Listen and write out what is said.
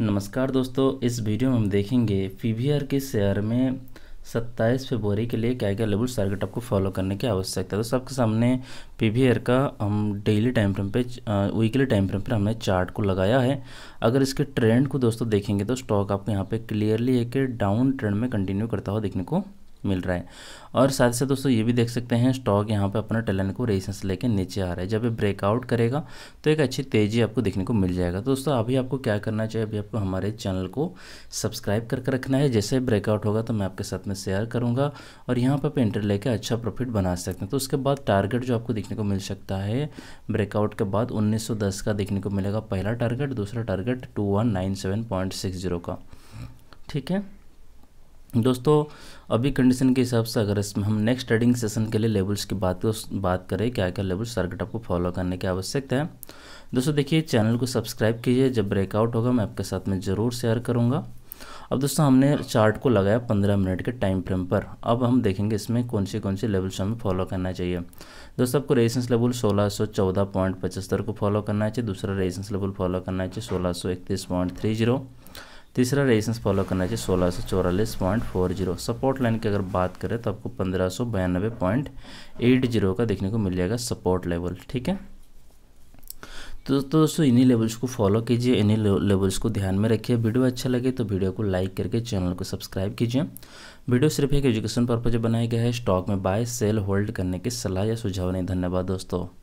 नमस्कार दोस्तों इस वीडियो में हम देखेंगे पी के शेयर में 27 फरवरी के लिए क्या क्या लेवल टारगेट आपको फॉलो करने की आवश्यकता है तो सबके सामने पी का हम डेली टाइम फ्रेम पे वीकली टाइम फ्रेम पर हमने चार्ट को लगाया है अगर इसके ट्रेंड को दोस्तों देखेंगे तो स्टॉक आपको यहाँ पे क्लियरली एक डाउन ट्रेंड में कंटिन्यू करता हुआ देखने को मिल रहा है और साथ ही साथ दोस्तों ये भी देख सकते हैं स्टॉक यहाँ पर अपना टेलन को रेजिस्टेंस लेके नीचे आ रहा है जब ये ब्रेकआउट करेगा तो एक अच्छी तेज़ी आपको देखने को मिल जाएगा तो दोस्तों अभी आपको क्या करना चाहिए अभी आपको हमारे चैनल को सब्सक्राइब करके रखना है जैसे ब्रेकआउट होगा तो मैं आपके साथ में शेयर करूँगा और यहाँ पर आप एंटर लेकर अच्छा प्रॉफिट बना सकते हैं तो उसके बाद टारगेट जो आपको देखने को मिल सकता है ब्रेकआउट के बाद उन्नीस का देखने को मिलेगा पहला टारगेट दूसरा टारगेट टू का ठीक है दोस्तों अभी कंडीशन के हिसाब से अगर इसमें हम नेक्स्ट ट्रेडिंग सेशन के लिए लेवल्स की बात बात करें क्या क्या लेवल्स सर्किट आपको फॉलो करने की आवश्यकता है दोस्तों देखिए चैनल को सब्सक्राइब कीजिए जब ब्रेकआउट होगा मैं आपके साथ में ज़रूर शेयर करूँगा अब दोस्तों हमने चार्ट को लगाया पंद्रह मिनट के टाइम फ्रेम पर अब हम देखेंगे इसमें कौन से कौन से लेवल्स हमें फॉलो करना चाहिए दोस्तों आपको रेजिस्टेंस लेवल सोलह सौ चौदह पॉइंट पचहत्तर को फॉलो करना चाहिए दूसरा रेजिस्टेंस लेवल फॉलो करना चाहिए सोलह सौ इकतीस पॉइंट थ्री जीरो तीसरा रेजिस्टेंस फॉलो करना चाहिए सोलह सौ चौरालीस point four zero support line की अगर बात करें तो आपको पंद्रह सौ बयानबे पॉइंट एट जीरो का देखने को मिल जाएगा सपोर्ट लेवल ठीक है तो दोस्तों इन्हीं लेवल्स को फॉलो कीजिए इन्हीं लेवल्स को ध्यान में रखिए वीडियो अच्छा लगे तो वीडियो को लाइक करके चैनल को सब्सक्राइब कीजिए वीडियो सिर्फ एक एजुकेशन पर्पज बनाया गया है स्टॉक में बाय सेल होल्ड करने की सलाह या सुझाव नहीं धन्यवाद दोस्तों